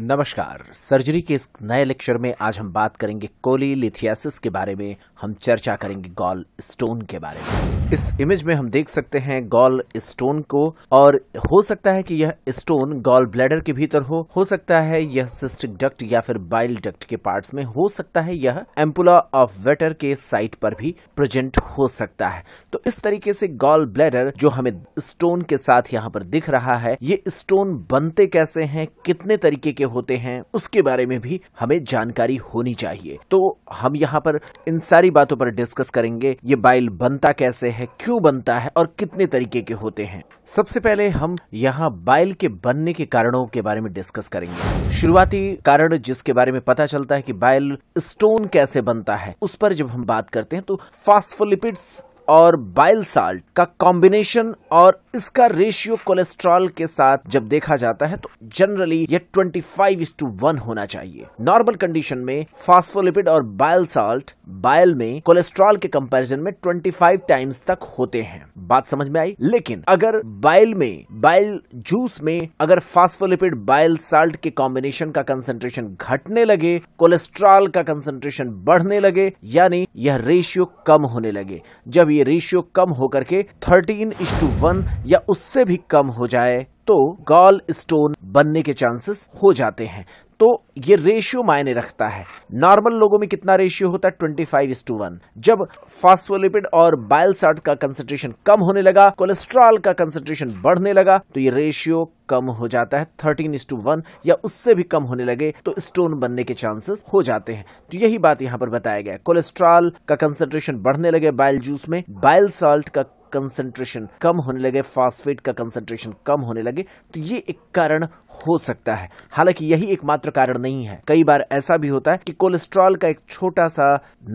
नमस्कार सर्जरी के इस नए लेक्चर में आज हम बात करेंगे कोली लिथियासिस के बारे में हम चर्चा करेंगे गॉल स्टोन के बारे में इस इमेज में हम देख सकते हैं गॉल स्टोन को और हो सकता है कि यह स्टोन गॉल ब्लैडर के भीतर हो हो सकता है यह सिस्टिक डक्ट या फिर बाइल डक्ट के पार्ट्स में हो सकता है यह एम्पुला ऑफ वेटर के साइट पर भी प्रेजेंट हो सकता है तो इस तरीके से गॉल ब्लैडर जो हमें स्टोन के साथ यहाँ पर दिख रहा है ये स्टोन बनते कैसे है कितने तरीके के के होते हैं उसके बारे में भी हमें जानकारी होनी चाहिए तो हम यहाँ पर इन सारी बातों पर डिस्कस करेंगे ये बाइल बनता कैसे है क्यों बनता है और कितने तरीके के होते हैं सबसे पहले हम यहाँ बाइल के बनने के कारणों के बारे में डिस्कस करेंगे शुरुआती कारण जिसके बारे में पता चलता है कि बाइल स्टोन कैसे बनता है उस पर जब हम बात करते हैं तो फास्फोलिपिड्स और बाइल साल्ट का कॉम्बिनेशन और इसका रेशियो कोलेस्ट्रॉल के साथ जब देखा जाता है तो जनरली ये 25 इस टू वन होना चाहिए नॉर्मल कंडीशन में फास्फोलिपिड और बाइल साल्ट बाइल में कोलेस्ट्रॉल के कंपैरिजन में 25 टाइम्स तक होते हैं बात समझ में आई लेकिन अगर बाइल में बाइल जूस में अगर फास्फोलिपिड बाइल साल्ट के कॉम्बिनेशन का कंसेंट्रेशन घटने लगे कोलेस्ट्रॉल का कंसेंट्रेशन बढ़ने लगे यानी यह रेशियो कम होने लगे जब ये रेशियो कम होकर के थर्टीन इज टू वन या उससे भी कम हो जाए तो गॉल स्टोन बनने के चांसेस हो जाते हैं तो ये रेशियो मायने रखता है नॉर्मल लोगों में कितना रेशियो होता है twenty five is to one जब फास्फोलिपिड और बाइल साल्ट का कंसेंट्रेशन कम होने लगा कोलेस्ट्रॉल का कंसेंट्रेशन बढ़ने लगा तो ये रेशियो कम हो जाता है थर्टीन इज टू वन या उससे भी कम होने लगे तो स्टोन बनने के चांसेस हो जाते हैं तो यही बात यहाँ पर बताया गया कोलेस्ट्रॉल का कंसेंट्रेशन बढ़ने लगे बाइल जूस में बाइल साल्ट का कंसंट्रेशन कम होने लगे फास्फेट का कंसंट्रेशन कम होने लगे तो ये एक कारण हो सकता है हालांकि यही एकमात्र कारण नहीं है कई बार ऐसा भी होता है कि कोलेस्ट्रॉल का एक छोटा सा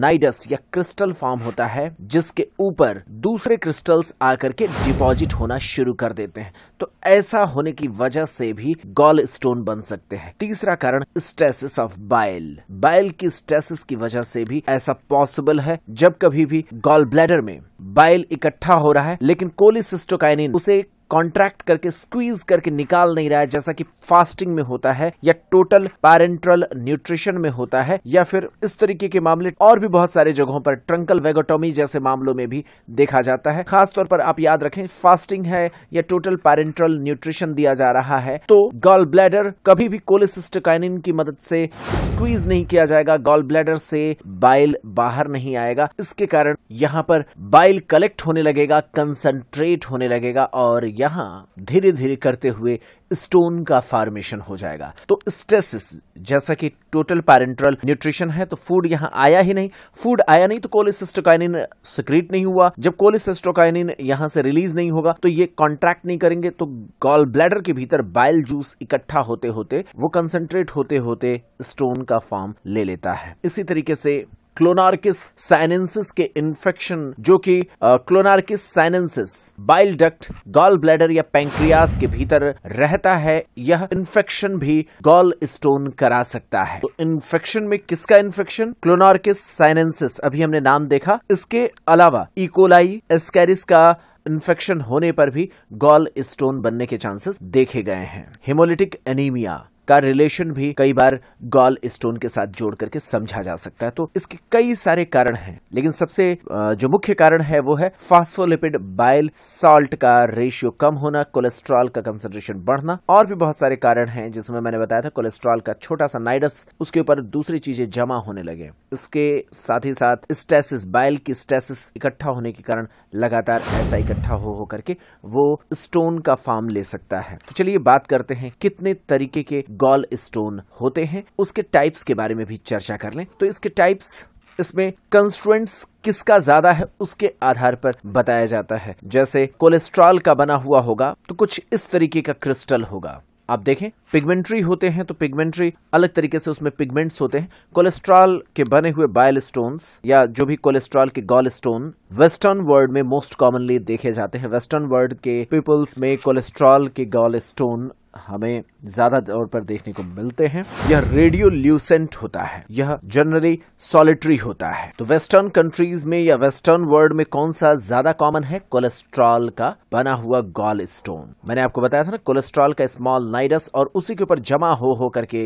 नाइडस या क्रिस्टल फॉर्म होता है जिसके ऊपर दूसरे क्रिस्टल्स आकर के डिपॉजिट होना शुरू कर देते हैं तो ऐसा होने की वजह से भी गॉल स्टोन बन सकते हैं तीसरा कारण स्ट्रेसिस ऑफ बाइल बाइल की स्टेसिस की वजह से भी ऐसा पॉसिबल है जब कभी भी गॉल ब्लैडर में बाइल इकट्ठा हो रहा है लेकिन कोलिसिस्टोकाइनिन उसे कॉन्ट्रैक्ट करके स्क्वीज करके निकाल नहीं रहा है जैसा कि फास्टिंग में होता है या टोटल पैरेंट्रल न्यूट्रिशन में होता है या फिर इस तरीके के मामले और भी बहुत सारे जगहों पर ट्रंकल वेगोटोमी जैसे मामलों में भी देखा जाता है खासतौर पर आप याद रखें फास्टिंग है या टोटल पैरेंट्रल न्यूट्रिशन दिया जा रहा है तो गॉल ब्लैडर कभी भी कोलेसिस्टोकाइनिन की मदद से स्क्वीज नहीं किया जाएगा गॉल ब्लैडर से बाइल बाहर नहीं आएगा इसके कारण यहाँ पर बाइल कलेक्ट होने लगेगा कंसंट्रेट होने लगेगा और यहां धीरे धीरे करते हुए स्टोन का फॉर्मेशन हो जाएगा तो स्टेसिस जैसा कि टोटल पैरेंट्रल न्यूट्रिशन है तो फूड यहां आया ही नहीं फूड आया नहीं तो कोलिसिस्टोकाइनिन सिक्रीट नहीं हुआ जब कोलिसिस्टोकाइनिन यहां से रिलीज नहीं होगा तो ये कॉन्ट्रैक्ट नहीं करेंगे तो गॉल ब्लैडर के भीतर बाइल जूस इकट्ठा होते होते वो कंसेंट्रेट होते होते स्टोन का फॉर्म ले लेता है इसी तरीके से क्लोनार्किस साइनेंसिस के इन्फेक्शन जो कि Clonorchis sinensis bile duct gall bladder या पैंक्रियास के भीतर रहता है यह इन्फेक्शन भी गॉल स्टोन करा सकता है तो इन्फेक्शन में किसका इन्फेक्शन क्लोनार्किस साइनेंसिस अभी हमने नाम देखा इसके अलावा इकोलाई e. एस्कैरिस का इन्फेक्शन होने पर भी गॉल स्टोन बनने के चांसेस देखे गए हैं हिमोलिटिक एनीमिया का रिलेशन भी कई बार गॉल स्टोन के साथ जोड़ करके समझा जा सकता है तो इसके कई सारे कारण हैं लेकिन सबसे जो मुख्य कारण है वो है फास्फोलिपिड बाइल सॉल्ट का रेशियो कम होना कोलेस्ट्रॉल का कंसेंट्रेशन बढ़ना और भी बहुत सारे कारण हैं जिसमें मैंने बताया था कोलेस्ट्रॉल का छोटा सा नाइडस उसके ऊपर दूसरी चीजें जमा होने लगे इसके साथ ही साथ स्टेसिस बाइल की स्टेसिस इकट्ठा होने के कारण लगातार ऐसा इकट्ठा हो हो करके वो स्टोन का फार्म ले सकता है तो चलिए बात करते हैं कितने तरीके के गॉल स्टोन होते हैं उसके टाइप्स के बारे में भी चर्चा कर लें तो इसके टाइप्स इसमें कंस्ट्रुएंट्स किसका ज्यादा है उसके आधार पर बताया जाता है जैसे कोलेस्ट्रॉल का बना हुआ होगा तो कुछ इस तरीके का क्रिस्टल होगा आप देखें पिगमेंट्री होते हैं तो पिगमेंट्री अलग तरीके से उसमें पिगमेंट्स होते हैं कोलेस्ट्रॉल के बने हुए बायल स्टोन्स या जो भी कोलेस्ट्रॉल के गॉल स्टोन वेस्टर्न वर्ल्ड में मोस्ट कॉमनली देखे जाते हैं वेस्टर्न वर्ल्ड के पीपल्स में कोलेस्ट्रॉल के गॉल स्टोन हमें ज्यादा तौर पर देखने को मिलते हैं यह रेडियो ल्यूसेंट होता है यह जनरली सॉलिटरी होता है तो वेस्टर्न कंट्रीज में या वेस्टर्न वर्ल्ड में कौन सा ज्यादा कॉमन है कोलेस्ट्रॉल का बना हुआ गॉल स्टोन मैंने आपको बताया था ना कोलेस्ट्रॉल का स्मॉल नाइडस और उसी के ऊपर जमा हो हो करके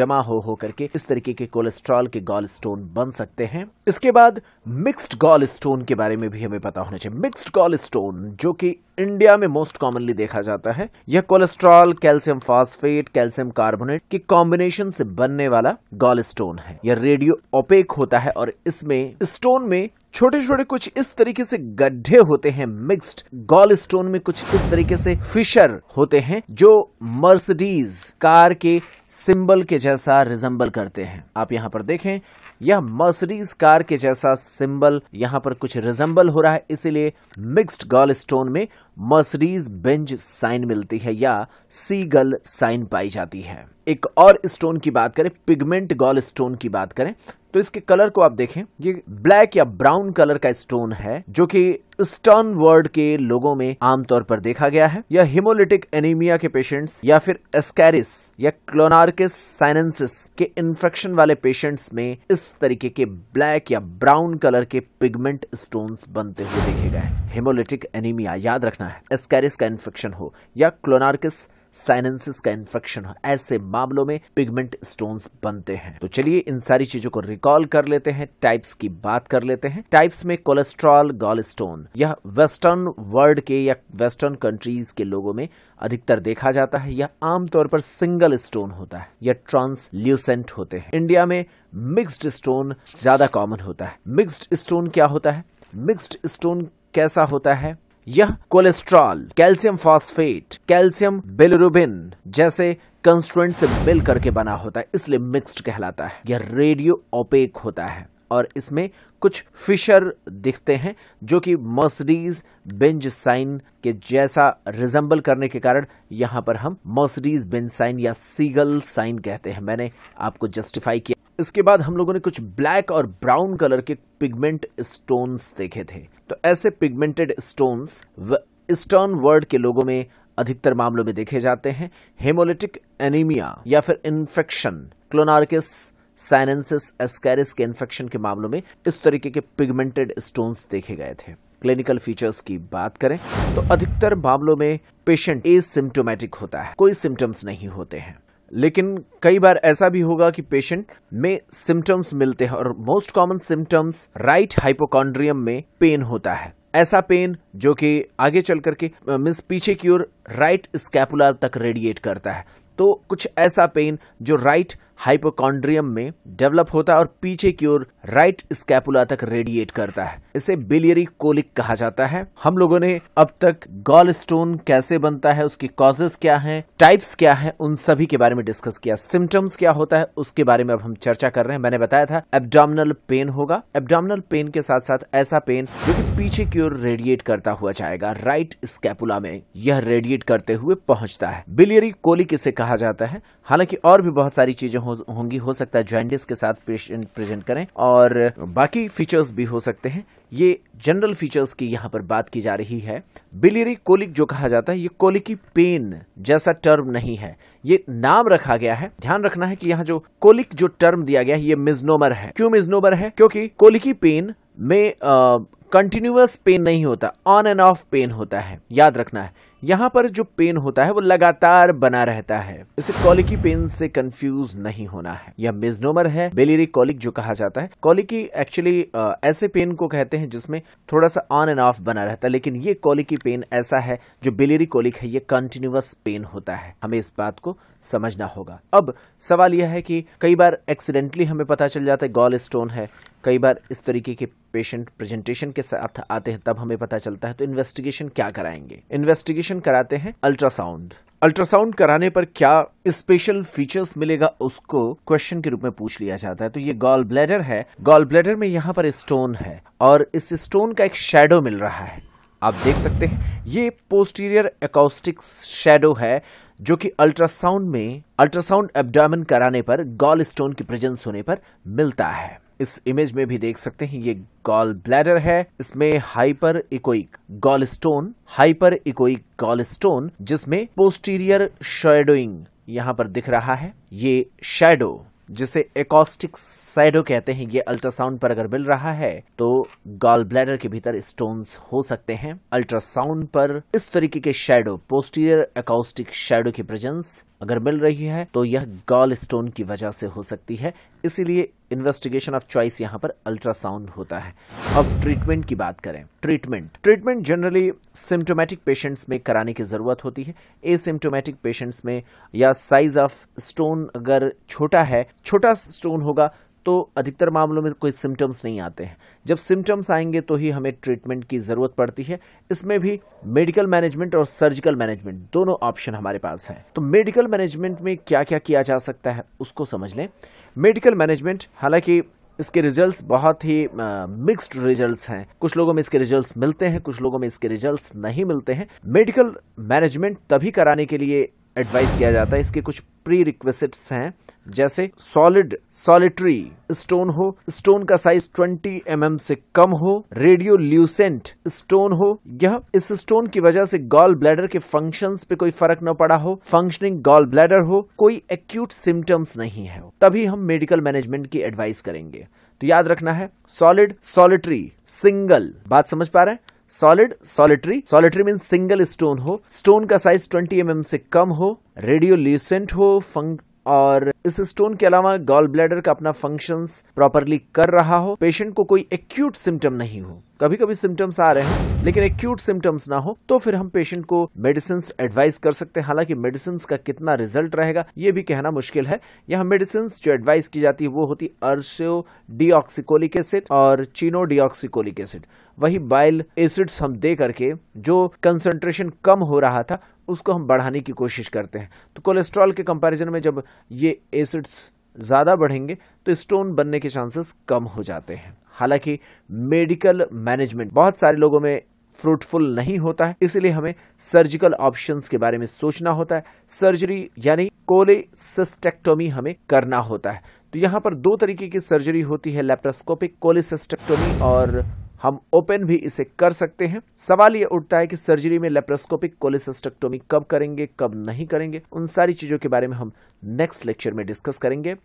जमा हो हो करके इस तरीके के कोलेस्ट्रॉल के गॉल स्टोन बन सकते हैं इसके बाद मिक्स्ड गॉल स्टोन के बारे में भी हमें पता होना चाहिए मिक्स्ड गॉल स्टोन जो कि इंडिया में मोस्ट कॉमनली देखा जाता है यह cholesterol calcium phosphate calcium carbonate के कॉम्बिनेशन से बनने वाला गॉल स्टोन है यह रेडियो ओपेक होता है और इसमें स्टोन में छोटे छोटे कुछ इस तरीके से गड्ढे होते हैं मिक्स्ड गॉल स्टोन में कुछ इस तरीके से फिशर होते हैं जो मर्सिडीज कार के सिंबल के जैसा रिजम्बल करते हैं आप यहाँ पर देखें यह मर्सिडीज कार के जैसा सिंबल यहां पर कुछ रिजेंबल हो रहा है इसीलिए मिक्स्ड गॉल स्टोन में मर्सिडीज बेंज साइन मिलती है या सीगल साइन पाई जाती है एक और स्टोन की बात करें पिगमेंट गॉल स्टोन की बात करें तो इसके कलर को आप देखें ये ब्लैक या ब्राउन कलर का स्टोन है जो कि स्टर्न वर्ड के लोगों में आमतौर पर देखा गया है या हिमोलिटिक एनीमिया के पेशेंट्स या फिर एस्कैरिस या क्लोनार्किस साइनेंसिस के इन्फेक्शन वाले पेशेंट्स में इस तरीके के ब्लैक या ब्राउन कलर के पिगमेंट स्टोन्स बनते हुए देखे गए हिमोलिटिक एनीमिया याद रखना है एस्कैरिस का इन्फेक्शन हो या क्लोनार्किस साइनेंसिस का इन्फेक्शन हो ऐसे मामलों में पिगमेंट स्टोन्स बनते हैं तो चलिए इन सारी चीजों को रिकॉल कर लेते हैं टाइप्स की बात कर लेते हैं टाइप्स में कोलेस्ट्रॉल गॉल स्टोन यह वेस्टर्न वर्ल्ड के या वेस्टर्न कंट्रीज के लोगों में अधिकतर देखा जाता है यह आमतौर पर सिंगल स्टोन होता है यह ट्रांसल्यूसेंट होते हैं इंडिया में मिक्सड स्टोन ज्यादा कॉमन होता है मिक्सड स्टोन क्या होता है मिक्सड स्टोन कैसा होता है यह cholesterol calcium phosphate calcium bilirubin जैसे कंस्ट्रेंट से मिल करके बना होता है इसलिए मिक्स्ड कहलाता है यह रेडियो ओपेक होता है और इसमें कुछ फिशर दिखते हैं जो कि मर्सडीज बेंज साइन के जैसा रिजेंबल करने के कारण यहाँ पर हम मर्सडीज बेंज साइन या सीगल साइन कहते हैं मैंने आपको जस्टिफाई किया इसके बाद हम लोगों ने कुछ ब्लैक और ब्राउन कलर के पिगमेंट स्टोन्स देखे थे तो ऐसे पिगमेंटेड स्टोन्स ईस्टर्न वर्ल्ड के लोगों में अधिकतर मामलों में देखे जाते हैं हेमोलिटिक एनीमिया या फिर इन्फेक्शन क्लोनार्किस साइनेंसिस एस्कैरिस के इन्फेक्शन के मामलों में इस तरीके के पिगमेंटेड स्टोन्स देखे गए थे क्लिनिकल फीचर्स की बात करें तो अधिकतर मामलों में पेशेंट एसिम्टोमेटिक होता है कोई सिम्टम्स नहीं होते हैं लेकिन कई बार ऐसा भी होगा कि पेशेंट में सिम्टम्स मिलते हैं और most common symptoms right hypochondrium में पेन होता है ऐसा पेन जो कि आगे चल करके मीन्स पीछे की ओर राइट स्कैपुला तक रेडिएट करता है तो कुछ ऐसा पेन जो राइट हाइपोकॉन्ड्रियम में डेवलप होता है और पीछे की ओर राइट स्कैपुला तक रेडिएट करता है इसे बिलियरी कोलिक कहा जाता है हम लोगों ने अब तक गॉल स्टोन कैसे बनता है उसके कॉजेस क्या हैं टाइप्स क्या हैं उन सभी के बारे में डिस्कस किया सिम्टम्स क्या होता है उसके बारे में अब हम चर्चा कर रहे हैं मैंने बताया था एबडामल पेन होगा एबडामल पेन के साथ साथ ऐसा पेन जो कि पीछे की ओर रेडिएट करता हुआ जाएगा राइट स्कैपुला में यह रेडिएट करते हुए पहुंचता है बिलियरी कोलिक इसे कहा जाता है हालांकि और भी बहुत सारी चीजें होंगी हो सकता है जॉइंटिस के साथ पेशेंट प्रेजेंट करें और बाकी फीचर्स भी हो सकते हैं ये जनरल फीचर्स की यहाँ पर बात की जा रही है बिलीरी कोलिक जो कहा जाता है ये कोलिकी पेन जैसा टर्म नहीं है ये नाम रखा गया है ध्यान रखना है कि यहाँ जो कोलिक जो टर्म दिया गया है ये मिजनोमर है क्यों मिजनोमर है क्योंकि कोलिकी पेन में कंटिन्यूस पेन नहीं होता ऑन एंड ऑफ पेन होता है याद रखना है यहाँ पर जो पेन होता है वो लगातार बना रहता है इसे कॉलिकी पेन से कंफ्यूज नहीं होना है यह मिजनोमर है बेलेरी कॉलिक जो कहा जाता है कॉलिकी एक्चुअली ऐसे पेन को कहते हैं जिसमें थोड़ा सा ऑन एंड ऑफ बना रहता है लेकिन ये कॉलिकी पेन ऐसा है जो बेलेरी कॉलिक है ये कंटिन्यूस पेन होता है हमें इस बात को समझना होगा अब सवाल यह है कि कई बार एक्सीडेंटली हमें पता चल जाता है गॉल स्टोन है कई बार इस तरीके के पेशेंट प्रेजेंटेशन के साथ आते हैं तब हमें पता चलता है तो इन्वेस्टिगेशन क्या कराएंगे इन्वेस्टिगेशन कराते हैं अल्ट्रासाउंड अल्ट्रासाउंड कराने पर क्या स्पेशल फीचर्स मिलेगा उसको क्वेश्चन के रूप में पूछ लिया जाता है तो ये गॉल ब्लैडर है गॉल ब्लैडर में यहाँ पर स्टोन है और इस स्टोन का एक शेडो मिल रहा है आप देख सकते हैं ये पोस्टीरियर एकोस्टिक शेडो है जो कि अल्ट्रासाउंड में अल्ट्रासाउंड एबडामिन कराने पर गॉल स्टोन की प्रेजेंस होने पर मिलता है इस इमेज में भी देख सकते हैं ये गॉल ब्लैडर है इसमें hyper echoic gall stone hyper echoic gall stone जिसमें पोस्टीरियर शेडोइंग यहाँ पर दिख रहा है ये शेडो जिसे एकॉस्टिक साइडो कहते हैं ये अल्ट्रासाउंड पर अगर मिल रहा है तो गॉल ब्लैडर के भीतर स्टोन्स हो सकते हैं अल्ट्रासाउंड पर इस तरीके के शेडो पोस्टीरियर एकॉस्टिक शेडो की प्रेजेंस अगर मिल रही है तो यह गॉल स्टोन की वजह से हो सकती है इसीलिए इन्वेस्टिगेशन ऑफ चॉइस यहाँ पर अल्ट्रासाउंड होता है अब ट्रीटमेंट की बात करें treatment treatment generally symptomatic patients में कराने की ज़रूरत होती है एसिम्टोमेटिक पेशेंट्स में या साइज ऑफ स्टोन अगर छोटा है छोटा स्टोन होगा तो अधिकतर मामलों में कोई सिम्टम्स नहीं आते हैं जब सिम्टम्स आएंगे तो ही हमें ट्रीटमेंट की ज़रूरत पड़ती है इसमें भी मेडिकल मैनेजमेंट और सर्जिकल मैनेजमेंट दोनों ऑप्शन हमारे पास हैं तो मेडिकल मैनेजमेंट में क्या क्या किया जा सकता है उसको समझ लें मेडिकल मैनेजमेंट हालांकि इसके रिजल्ट्स बहुत ही मिक्स्ड uh, रिजल्ट्स हैं कुछ लोगों में इसके रिजल्ट्स मिलते हैं कुछ लोगों में इसके रिजल्ट्स नहीं मिलते हैं मेडिकल मैनेजमेंट तभी कराने के लिए एडवाइस किया जाता है इसके कुछ प्री रिक्वेस्ट हैं जैसे सॉलिड सॉलिटरी स्टोन हो स्टोन का साइज 20 एम mm से कम हो रेडियो ल्यूसेंट स्टोन हो यह इस स्टोन की वजह से गॉल ब्लैडर के फंक्शंस पे कोई फर्क न पड़ा हो फंक्शनिंग गॉल ब्लैडर हो कोई एक्यूट सिम्टम्स नहीं है तभी हम मेडिकल मैनेजमेंट की एडवाइस करेंगे तो याद रखना है सॉलिड सॉलिटरी सिंगल बात समझ पा रहे हैं solid solitary solitary mean single stone हो स्टोन का साइज 20 एम mm से कम हो रेडियो ल्यूसेंट हो फंक और इस स्टोन के अलावा गॉल ब्लैडर का अपना फंक्शंस प्रॉपरली कर रहा हो पेशेंट को कोई एक्यूट सिम्टम नहीं हो कभी कभी सिम्टम्स आ रहे हैं लेकिन एक्यूट सिम्टम्स ना हो तो फिर हम पेशेंट को मेडिसिन एडवाइस कर सकते हैं हालांकि मेडिसिन का कितना रिजल्ट रहेगा ये भी कहना मुश्किल है यहाँ मेडिसिन जो एडवाइस की जाती है वो होती अर्शो डिऑक्सिकोलिक एसिड और चीनो डिऑक्सिकोलिक एसिड वही बाइल एसिड्स हम दे करके जो कंसेंट्रेशन कम हो रहा था उसको हम बढ़ाने की कोशिश करते हैं तो कोलेस्ट्रॉल के कंपैरिजन में जब ये एसिड्स ज़्यादा बढ़ेंगे तो स्टोन बनने के चांसेस कम हो जाते हैं हालांकि मेडिकल मैनेजमेंट बहुत सारे लोगों में फ्रूटफुल नहीं होता है इसलिए हमें सर्जिकल ऑप्शंस के बारे में सोचना होता है सर्जरी यानी कोलेसिस्टेक्टोमी हमें करना होता है तो यहाँ पर दो तरीके की सर्जरी होती है लेप्रोस्कोपिक कोलेसिस्टेक्टोमी और हम ओपन भी इसे कर सकते हैं सवाल ये उठता है कि सर्जरी में लेप्रोस्कोपिक कोलिसिस्टेक्टोमी कब करेंगे कब नहीं करेंगे उन सारी चीजों के बारे में हम नेक्स्ट लेक्चर में डिस्कस करेंगे